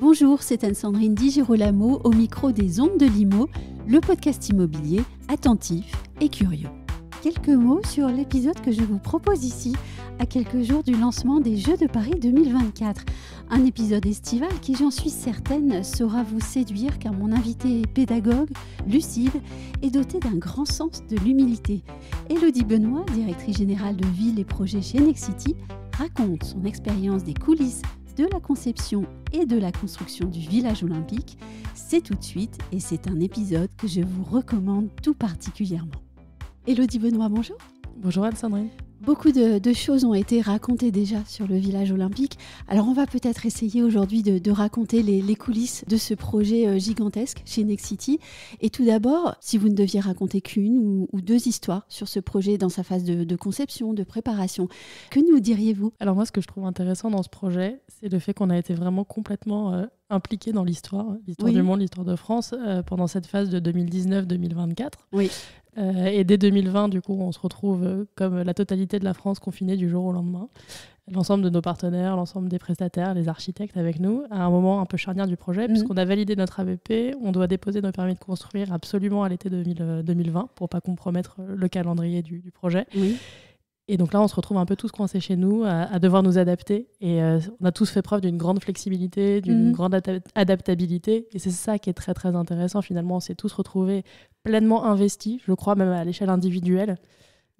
Bonjour, c'est Anne-Sandrine Di Girolamo au micro des Ondes de Limo, le podcast immobilier attentif et curieux. Quelques mots sur l'épisode que je vous propose ici, à quelques jours du lancement des Jeux de Paris 2024 un épisode estival qui, j'en suis certaine, saura vous séduire car mon invité est pédagogue, lucide et doté d'un grand sens de l'humilité. Elodie Benoît, directrice générale de Ville et Projets chez Nexity, raconte son expérience des coulisses de la conception et de la construction du village olympique. C'est tout de suite et c'est un épisode que je vous recommande tout particulièrement. Elodie Benoît, bonjour. Bonjour anne Beaucoup de, choses ont été racontées déjà sur le village olympique. Alors on va peut-être essayer aujourd'hui de, raconter les, coulisses de ce projet euh, gigantesque chez Next City. Et tout d'abord, si vous ne deviez raconter qu'une ou, deux histoires sur ce projet dans sa phase de, conception, de préparation, que nous diriez-vous Alors moi, ce que je trouve intéressant dans ce projet, c'est le fait qu'on a été vraiment complètement euh, impliqués impliqué dans l'histoire, l'histoire du monde, l'histoire de France, euh, pendant cette phase de 2019-2024. Oui. Euh, et dès 2020, du coup, on se retrouve euh, comme la totalité de la France confinée du jour au lendemain. L'ensemble de nos partenaires, l'ensemble des prestataires, les architectes avec nous, à un moment un peu charnière du projet, mhm. puisqu'on a validé notre AVP, on doit déposer nos permis de construire absolument à l'été 2020 euh, pour pas compromettre le calendrier du, du projet. Oui. Et donc là, on se retrouve un peu tous coincés chez nous à, devoir nous adapter. Et euh, on a tous fait preuve d'une grande flexibilité, d'une mhm. grande adaptabilité. Et c'est ça qui est très, très intéressant. Finalement, on s'est tous retrouvés pleinement investis, je crois, même à l'échelle individuelle,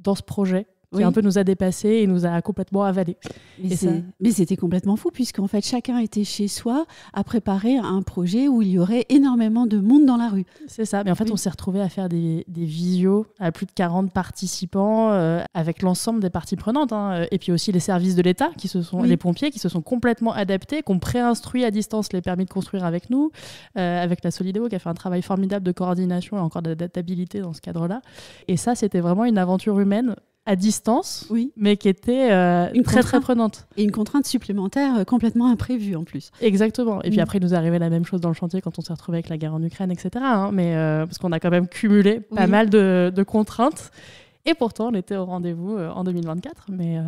dans ce projet qui un peu nous a dépassés et nous a complètement avalés. Mais c'était complètement fou, puisqu'en fait, chacun était chez soi à préparer un projet où il y aurait énormément de monde dans la rue. C'est ça, mais en fait, on s'est retrouvés à faire des, visios à plus de 40 participants euh, avec l'ensemble des parties prenantes, hein, euh, et puis aussi les services de l'État, qui se sont les pompiers, qui se sont complètement adaptés, qui ont préinstruit à distance les permis de construire avec nous, euh, avec la Solidéo, qui a fait un travail formidable de coordination et encore d'adaptabilité dans ce cadre-là. Et ça, c'était vraiment une aventure humaine à distance, oui. mais qui était euh, très très prenante. Et une contrainte supplémentaire euh, complètement imprévue en plus. Exactement. Et puis mm. après, nous est arrivé la même chose dans le chantier quand on s'est retrouvé avec la guerre en Ukraine, etc. Hein, mais euh, parce qu'on a quand même cumulé pas mal de, de, contraintes. Et pourtant, on était au rendez-vous en 2024. Mais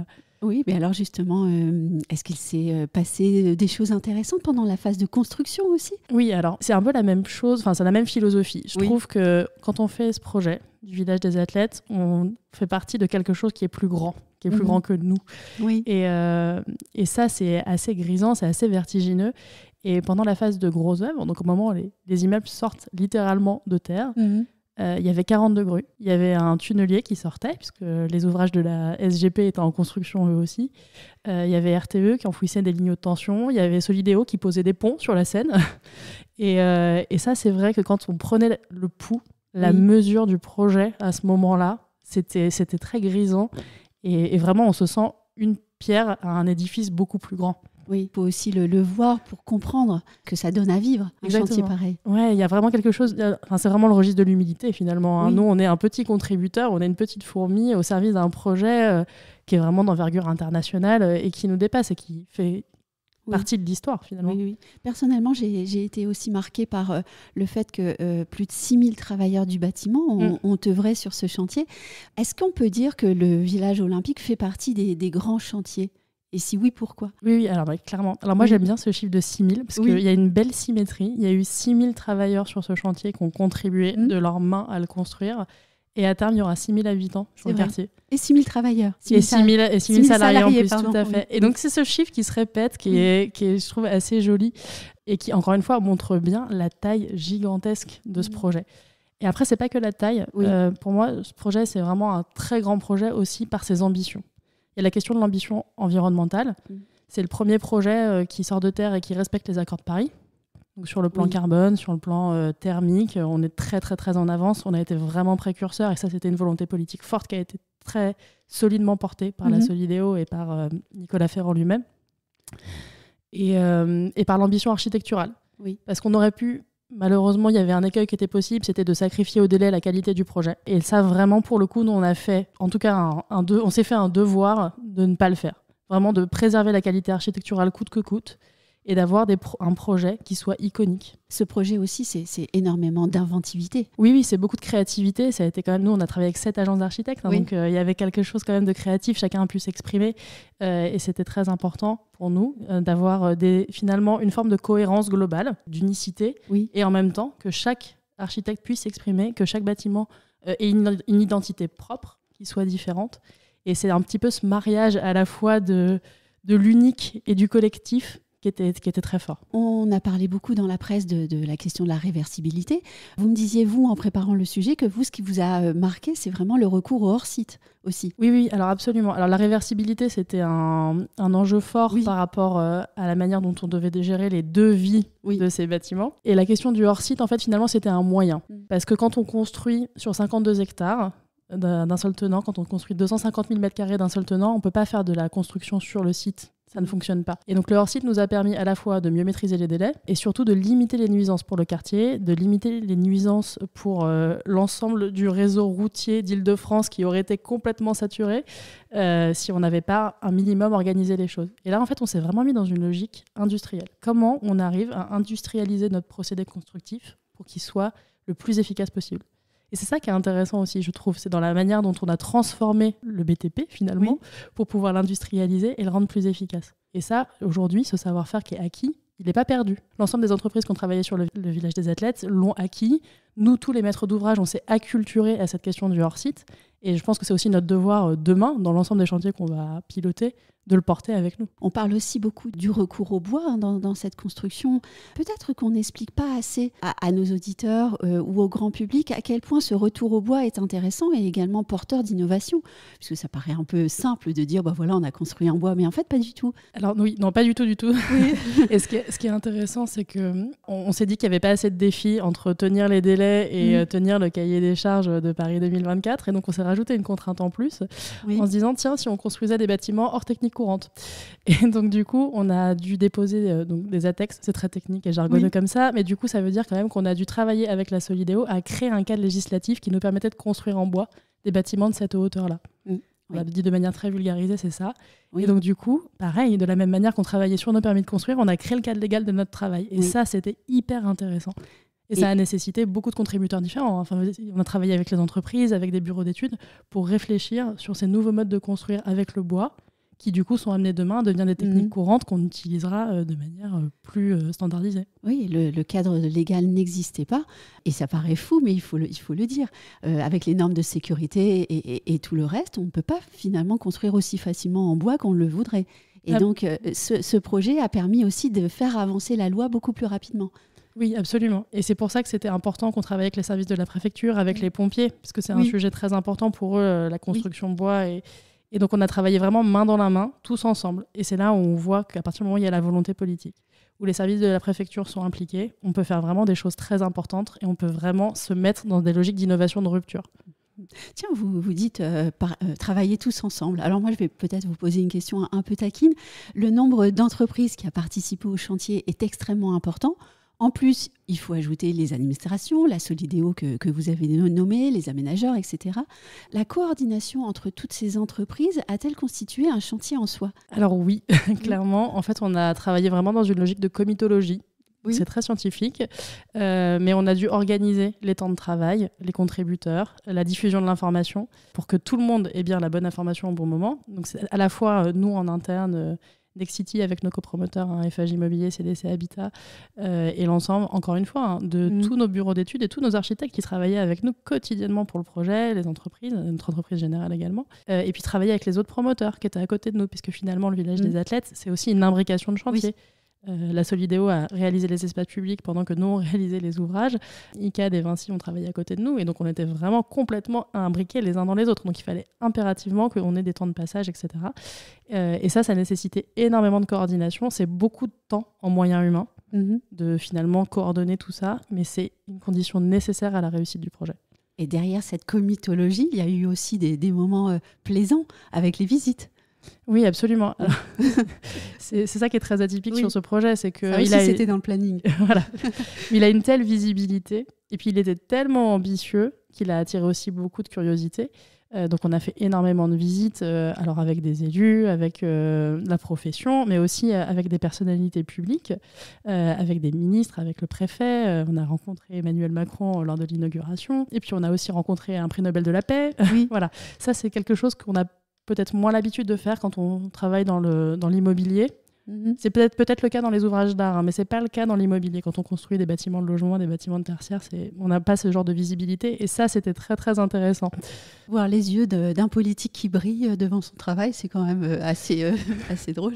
oui, mais bah alors justement, euh, est-ce qu'il s'est euh, passé euh, des choses intéressantes pendant la phase de construction aussi Oui, alors c'est un peu la même chose, enfin c'est la même philosophie. Je trouve que quand on fait ce projet du village des athlètes, on fait partie de quelque chose qui est plus grand, qui est plus mhm. grand que nous. Oui. Et, ça, c'est assez grisant, c'est assez vertigineux. Et pendant la phase de gros œuvre, donc au moment où les, immeubles sortent littéralement de terre, mhm. Euh, il y avait 42 degrés, il y avait un tunnelier qui sortait, puisque les ouvrages de la SGP étaient en construction eux aussi. Euh, il y avait RTE qui enfouissait des lignes de tension, il y avait Solidéo qui posait des ponts sur la Seine. Euh, et, ça, c'est vrai que quand on prenait le pouls, la mesure du projet à ce moment-là, c'était très grisant. et, vraiment, on se sent une pierre à un édifice beaucoup plus grand. Oui, il faut aussi le, voir pour comprendre que ça donne à vivre un chantier pareil. Ouais, il y a vraiment quelque chose. Enfin, c'est vraiment le registre de l'humilité finalement. Hein. Nous, on est un petit contributeur, on est une petite fourmi au service d'un projet euh, qui est vraiment d'envergure internationale euh, et qui nous dépasse et qui fait partie de l'histoire finalement. Personnellement, j'ai été aussi marquée par euh, le fait que plus de 6000 travailleurs du bâtiment mm. ont, œuvré sur ce chantier. Est-ce qu'on peut dire que le village olympique fait partie des grands chantiers et si oui, pourquoi Oui, oui, alors clairement. Alors moi, j'aime bien ce chiffre de 6 000, parce qu'il y a une belle symétrie. Il y a eu 6 000 travailleurs sur ce chantier qui ont contribué mm. de leurs mains à le construire. Et à terme, il y aura 6 000 habitants sur le quartier. Et travailleurs. 6 000 et 6000 6 000 salariés en plus, tout à fait. Et donc, c'est ce chiffre qui se répète, qui, mm. est, qui je trouve, assez joli et qui, encore une fois, montre bien la taille gigantesque de ce mm. projet. Et après, c'est pas que la taille. Euh, pour moi, ce projet, c'est vraiment un très grand projet aussi par ses ambitions. Et la question de l'ambition environnementale. Mm. C'est le premier projet euh, qui sort de terre et qui respecte les accords de Paris. Donc sur le plan carbone, sur le plan euh, thermique, euh, on est très très très en avance. On a été vraiment précurseur et ça c'était une volonté politique forte qui a été très solidement portée par la mhm. Solideo et par Nicolas Ferrand lui-même et, et par l'ambition architecturale. Oui. Parce qu'on aurait pu Malheureusement, il y avait un écueil qui était possible, c'était de sacrifier au délai la qualité du projet. Et ça, vraiment, pour le coup, nous, on a fait, en tout cas, on s'est fait un devoir de ne pas le faire. Vraiment, de préserver la qualité architecturale coûte que coûte et d'avoir un projet qui soit iconique. Ce projet aussi, c'est énormément d'inventivité. Oui, oui, c'est beaucoup de créativité. Ça a été quand même, nous, on a travaillé avec sept agences d'architectes, hein, donc euh, il y avait quelque chose quand même de créatif. Chacun a pu s'exprimer euh, et c'était très important pour nous euh, d'avoir finalement une forme de cohérence globale, d'unicité, et en même temps que chaque architecte puisse s'exprimer, que chaque bâtiment ait une, identité propre qui soit différente. Et c'est un petit peu ce mariage à la fois de, de l'unique et du collectif qui était, très fort. On a parlé beaucoup dans la presse de, la question de la réversibilité. Vous me disiez, vous, en préparant le sujet, que vous, ce qui vous a euh, marqué, c'est vraiment le recours au hors-site aussi. Oui, oui, alors absolument. Alors la réversibilité, c'était un, enjeu fort par rapport euh, à la manière dont on devait gérer les deux vies de ces bâtiments. Et la question du hors-site, en fait, finalement, c'était un moyen. Mm. Parce que quand on construit sur 52 hectares, d'un seul tenant. Quand on construit 250 000 m2 d'un seul tenant, on ne peut pas faire de la construction sur le site ça ne fonctionne pas. Et donc le hors-site nous a permis à la fois de mieux maîtriser les délais et surtout de limiter les nuisances pour le quartier, de limiter les nuisances pour euh, l'ensemble du réseau routier d'Île-de-France qui aurait été complètement saturé euh, si on n'avait pas un minimum organisé les choses. Et là, en fait, on s'est vraiment mis dans une logique industrielle. Comment on arrive à industrialiser notre procédé constructif pour qu'il soit le plus efficace possible et c'est ça qui est intéressant aussi, je trouve. C'est dans la manière dont on a transformé le BTP, finalement, pour pouvoir l'industrialiser et le rendre plus efficace. Et ça, aujourd'hui, ce savoir-faire qui est acquis, il n'est pas perdu. L'ensemble des entreprises qui ont travaillé sur le village des athlètes l'ont acquis nous, tous les maîtres d'ouvrage, on s'est acculturés à cette question du hors-site. Et je pense que c'est aussi notre devoir euh, demain, dans l'ensemble des chantiers qu'on va piloter, de le porter avec nous. On parle aussi beaucoup du recours au bois hein, dans, cette construction. Peut-être qu'on n'explique pas assez à, nos auditeurs euh, ou au grand public à quel point ce retour au bois est intéressant et également porteur d'innovation. Puisque ça paraît un peu simple de dire, bah voilà, on a construit en bois, mais en fait, pas du tout. Alors oui, non, pas du tout, du tout. Oui. et ce qui, est, ce qui est intéressant, c'est qu'on euh, on, s'est dit qu'il n'y avait pas assez de défis entre tenir les délais et mm. euh, tenir le cahier des charges de Paris 2024. Et donc, on s'est rajouté une contrainte en plus en se disant, tiens, si on construisait des bâtiments hors technique courante. Et donc, du coup, on a dû déposer euh, donc, des ATEX. C'est très technique et jargonneux comme ça. Mais du coup, ça veut dire quand même qu'on a dû travailler avec la Solidéo à créer un cadre législatif qui nous permettait de construire en bois des bâtiments de cette hauteur-là. Mm. On l'a dit de manière très vulgarisée, c'est ça. Et donc, du coup, pareil, de la même manière qu'on travaillait sur nos permis de construire, on a créé le cadre légal de notre travail. Et ça, c'était hyper intéressant. Et, ça a nécessité beaucoup de contributeurs différents. Hein. Enfin, on a travaillé avec les entreprises, avec des bureaux d'études, pour réfléchir sur ces nouveaux modes de construire avec le bois, qui du coup sont amenés demain à devenir des mhm. techniques courantes qu'on utilisera euh, de manière euh, plus euh, standardisée. Oui, le, cadre légal n'existait pas, et ça paraît fou, mais il faut le, il faut le dire. avec les normes de sécurité et, tout le reste, on ne peut pas finalement construire aussi facilement en bois qu'on le voudrait. Et ah. donc, ce, projet a permis aussi de faire avancer la loi beaucoup plus rapidement. Oui, absolument. Et c'est pour ça que c'était important qu'on travaille avec les services de la préfecture, avec les pompiers, parce que c'est un sujet très important pour eux, euh, la construction de bois. Et, donc on a travaillé vraiment main dans la main, tous ensemble. Et c'est là où on voit qu'à partir du moment où il y a la volonté politique, où les services de la préfecture sont impliqués, on peut faire vraiment des choses très importantes et on peut vraiment se mettre dans des logiques d'innovation de rupture. Tiens, vous, vous dites euh, euh, travailler tous ensemble. Alors moi, je vais peut-être vous poser une question un peu taquine. Le nombre d'entreprises qui a participé au chantier est extrêmement important. En plus, il faut ajouter les administrations, la Solidéo que, vous avez nommée, les aménageurs, etc. La coordination entre toutes ces entreprises a-t-elle constitué un chantier en soi Alors oui, clairement. En fait, on a travaillé vraiment dans une logique de comitologie. C'est très scientifique, euh, mais on a dû organiser les temps de travail, les contributeurs, la diffusion de l'information pour que tout le monde ait bien la bonne information au bon moment. Donc, à la fois euh, nous en interne euh, Lexity avec nos copromoteurs, hein, FH Immobilier, CDC Habitat, euh, et l'ensemble, encore une fois, hein, de mm. tous nos bureaux d'études et tous nos architectes qui travaillaient avec nous quotidiennement pour le projet, les entreprises, notre entreprise générale également, euh, et puis travailler avec les autres promoteurs qui étaient à côté de nous, puisque finalement, le village mm. des athlètes, c'est aussi une imbrication de chantier. Euh, la Solidéo a réalisé les espaces publics pendant que nous, on réalisait les ouvrages. ICAD et Vinci ont travaillé à côté de nous. Et donc, on était vraiment complètement imbriqués les uns dans les autres. Donc, il fallait impérativement qu'on ait des temps de passage, etc. Euh, et ça, ça nécessitait énormément de coordination. C'est beaucoup de temps en moyens humains mhm. de finalement coordonner tout ça. Mais c'est une condition nécessaire à la réussite du projet. Et derrière cette comitologie, il y a eu aussi des, moments euh, plaisants avec les visites. Oui, absolument. c'est ça qui est très atypique sur ce projet, c'est que ah il a... c'était dans le planning. voilà. il a une telle visibilité et puis il était tellement ambitieux qu'il a attiré aussi beaucoup de curiosité. Euh, donc on a fait énormément de visites, euh, alors avec des élus, avec euh, la profession, mais aussi avec des personnalités publiques, avec des ministres, avec le préfet. on a rencontré Emmanuel Macron lors de l'inauguration, et puis on a aussi rencontré un prix Nobel de la paix. Oui. voilà, ça c'est quelque chose qu'on a peut-être moins l'habitude de faire quand on travaille dans l'immobilier. Dans mhm. c'est peut-être peut, -être, le cas dans les ouvrages d'art, hein, mais c'est pas le cas dans l'immobilier. Quand on construit des bâtiments de logement, des bâtiments de tertiaire, on n'a pas ce genre de visibilité. Et ça, c'était très, très intéressant. Voir les yeux d'un politique qui brille euh, devant son travail, c'est quand même euh, assez, euh, assez drôle.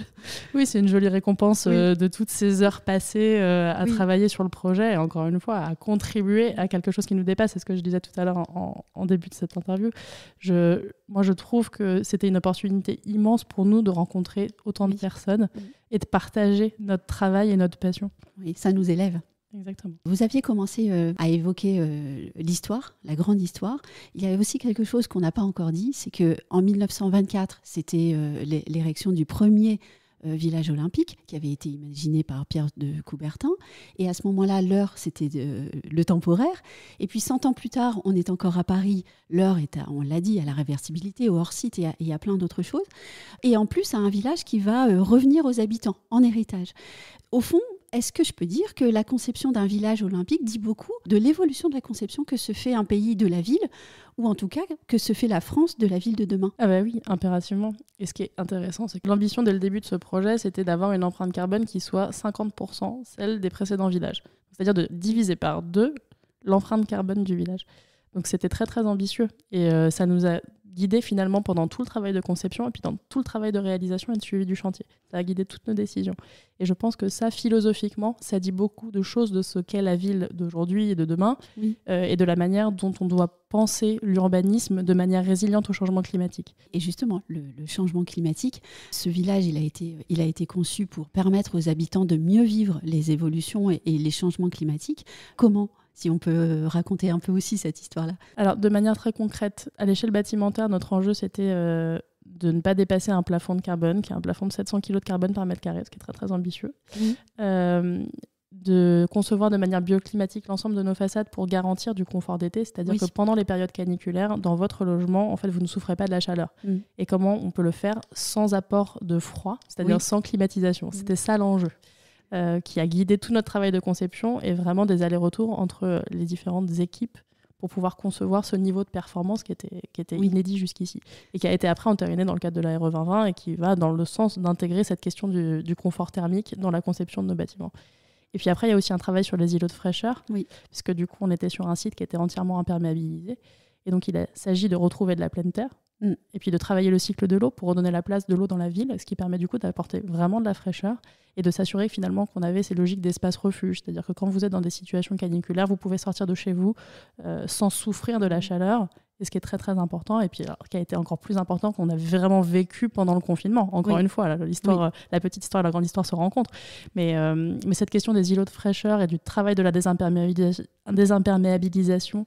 Oui, c'est une jolie récompense de toutes ces heures passées à travailler sur le projet, et encore une fois, à contribuer à quelque chose qui nous dépasse. C'est ce que je disais tout à l'heure en début de cette interview. Je, moi, je trouve que c'était une opportunité immense pour nous de rencontrer autant de personnes et de partager notre travail et notre passion. Oui, ça nous élève. Exactement. Vous aviez commencé euh, à évoquer euh, l'histoire, la grande histoire. Il y avait aussi quelque chose qu'on n'a pas encore dit, c'est que en 1924, c'était euh, l'érection du premier euh, village olympique qui avait été imaginé par Pierre de Coubertin. Et à ce moment-là, l'heure, c'était le temporaire. Et puis 100 ans plus tard, on est encore à Paris. L'heure est, on l'a dit, à la réversibilité, au hors-site et, à plein d'autres choses. Et en plus, à un village qui va euh, revenir aux habitants en héritage. Au fond, est-ce que je peux dire que la conception d'un village olympique dit beaucoup de l'évolution de la conception que se fait un pays de la ville, ou en tout cas que se fait la France de la ville de demain Ah bah oui, impérativement. Et ce qui est intéressant, c'est que l'ambition dès le début de ce projet, c'était d'avoir une empreinte carbone qui soit 50% celle des précédents villages. C'est-à-dire de diviser par deux l'empreinte carbone du village. Donc c'était très très ambitieux et euh, ça nous a guider finalement pendant tout le travail de conception et puis dans tout le travail de réalisation et de suivi du chantier. Ça a guidé toutes nos décisions. Et je pense que ça, philosophiquement, ça dit beaucoup de choses de ce qu'est la ville d'aujourd'hui et de demain euh, et de la manière dont on doit penser l'urbanisme de manière résiliente au changement climatique. Et justement, le, changement climatique, ce village, il a, été, il a été conçu pour permettre aux habitants de mieux vivre les évolutions et les changements climatiques. Comment si on peut raconter un peu aussi cette histoire-là. Alors, de manière très concrète, à l'échelle bâtimentaire, notre enjeu, c'était euh, de ne pas dépasser un plafond de carbone, qui est un plafond de 700 kg de carbone par mètre carré, ce qui est très, très ambitieux. Mmh. Euh, de concevoir de manière bioclimatique l'ensemble de nos façades pour garantir du confort d'été, c'est-à-dire que pendant les périodes caniculaires, dans votre logement, en fait, vous ne souffrez pas de la chaleur. Mmh. Et comment on peut le faire sans apport de froid, c'est-à-dire sans climatisation. C'était ça l'enjeu. Euh, qui a guidé tout notre travail de conception et vraiment des allers-retours entre les différentes équipes pour pouvoir concevoir ce niveau de performance qui était, inédit jusqu'ici et qui a été après entériné dans le cadre de re 2020 et qui va dans le sens d'intégrer cette question du, confort thermique dans la conception de nos bâtiments. Et puis après, il y a aussi un travail sur les îlots de fraîcheur, puisque du coup, on était sur un site qui était entièrement imperméabilisé. Et donc, il s'agit de retrouver de la pleine terre, Mm. Et puis de travailler le cycle de l'eau pour redonner la place de l'eau dans la ville, ce qui permet du coup d'apporter vraiment de la fraîcheur et de s'assurer finalement qu'on avait ces logiques d'espace refuge. C'est-à-dire que quand vous êtes dans des situations caniculaires, vous pouvez sortir de chez vous euh, sans souffrir de la mm. chaleur et ce qui est très très important, et puis qui a été encore plus important qu'on a vraiment vécu pendant le confinement. Encore une fois, l'histoire, euh, la petite histoire et la grande histoire se rencontrent. Euh, mais, cette question des îlots de fraîcheur et du travail de la désimperméabilisation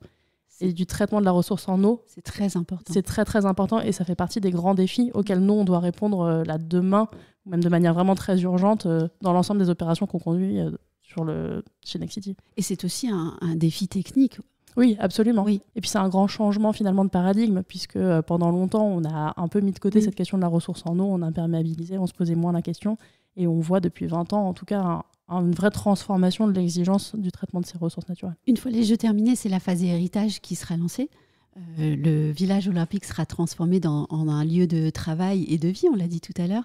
et du traitement de la ressource en eau. C'est très important. C'est très très important et ça fait partie des grands défis auxquels nous on doit répondre euh, là demain, même de manière vraiment très urgente euh, dans l'ensemble des opérations qu'on conduit euh, sur le chez Next City. Et c'est aussi un, défi technique. Oui, absolument. Oui. Et puis c'est un grand changement finalement de paradigme puisque pendant longtemps on a un peu mis de côté cette question de la ressource en eau, on a imperméabilisé, on se posait moins la question et on voit depuis 20 ans en tout cas un, une vraie transformation de l'exigence du traitement de ces ressources naturelles. Une fois les jeux terminés, c'est la phase héritage qui sera lancée. Euh, le village olympique sera transformé en un lieu de travail et de vie, on l'a dit tout à l'heure.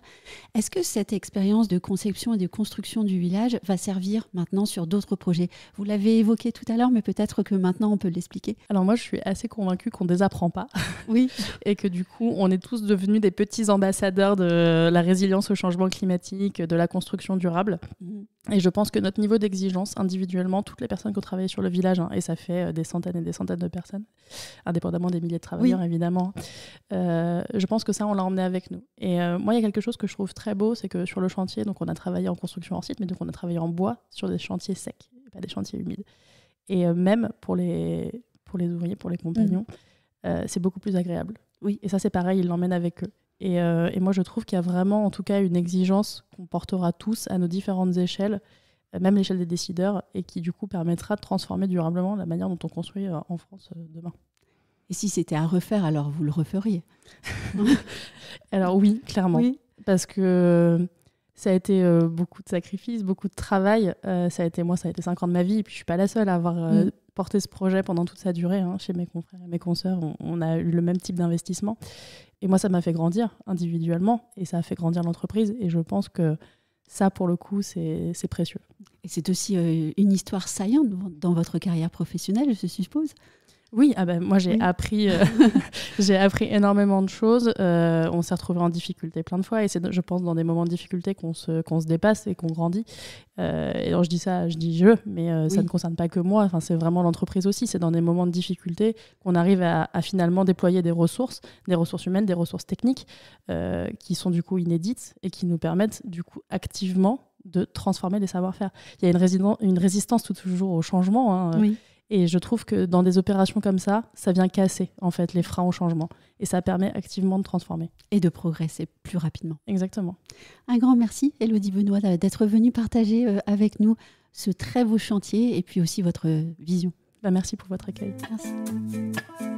Est-ce que cette expérience de conception et de construction du village va servir maintenant sur d'autres projets Vous l'avez évoqué tout à l'heure, mais peut-être que maintenant on peut l'expliquer. Alors moi, je suis assez convaincue qu'on ne désapprend pas. Oui. et que du coup, on est tous devenus des petits ambassadeurs de la résilience au changement climatique, de la construction durable. Mhm. Et je pense que notre niveau d'exigence individuellement, toutes les personnes qui ont travaillé sur le village, hein, et ça fait euh, des centaines et des centaines de personnes, indépendamment des milliers de travailleurs, évidemment. Euh, je pense que ça, on l'a emmené avec nous. Et euh, moi, il y a quelque chose que je trouve très beau, c'est que sur le chantier, donc on a travaillé en construction en site, mais donc on a travaillé en bois sur des chantiers secs, pas des chantiers humides. Et euh, même pour les, pour les ouvriers, pour les compagnons, mm. c'est beaucoup plus agréable. Oui. Et ça, c'est pareil, ils l'emmènent avec eux. Et, et moi, je trouve qu'il y a vraiment, en tout cas, une exigence qu'on portera tous à nos différentes échelles même l'échelle des décideurs, et qui du coup permettra de transformer durablement la manière dont on construit en France demain. Et si c'était à refaire, alors vous le referiez. alors oui, clairement. Parce que ça a été euh, beaucoup de sacrifices, beaucoup de travail. Euh, ça a été moi, ça a été cinq ans de ma vie. Et puis je suis pas la seule à avoir euh, mm. porté ce projet pendant toute sa durée. Hein. Chez mes confrères et mes consoeurs, on, on, a eu le même type d'investissement. Et moi, ça m'a fait grandir individuellement et ça a fait grandir l'entreprise. Et je pense que ça, pour le coup, c'est précieux. Et c'est aussi une histoire saillante dans votre carrière professionnelle, je suppose oui, ah ben, moi j'ai appris, euh, appris énormément de choses. Euh, on s'est retrouvé en difficulté plein de fois et c'est, je pense, dans des moments de difficulté qu'on se, qu'on se dépasse et qu'on grandit. Euh, et quand je dis ça, je dis je, mais ça ne concerne pas que moi. c'est vraiment l'entreprise aussi. C'est dans des moments de difficulté qu'on arrive à, finalement déployer des ressources, des ressources humaines, des ressources techniques qui sont du coup inédites et qui nous permettent du coup activement de transformer des savoir-faire. Il y a une, résistance tout toujours au changement. Hein, oui. Et je trouve que dans des opérations comme ça, ça vient casser en fait les freins au changement et ça permet activement de transformer et de progresser plus rapidement. Exactement. Un grand merci Elodie Benoît d'être venue partager euh, avec nous ce très beau chantier et puis aussi votre euh, vision. Ben merci pour votre accueil. Merci.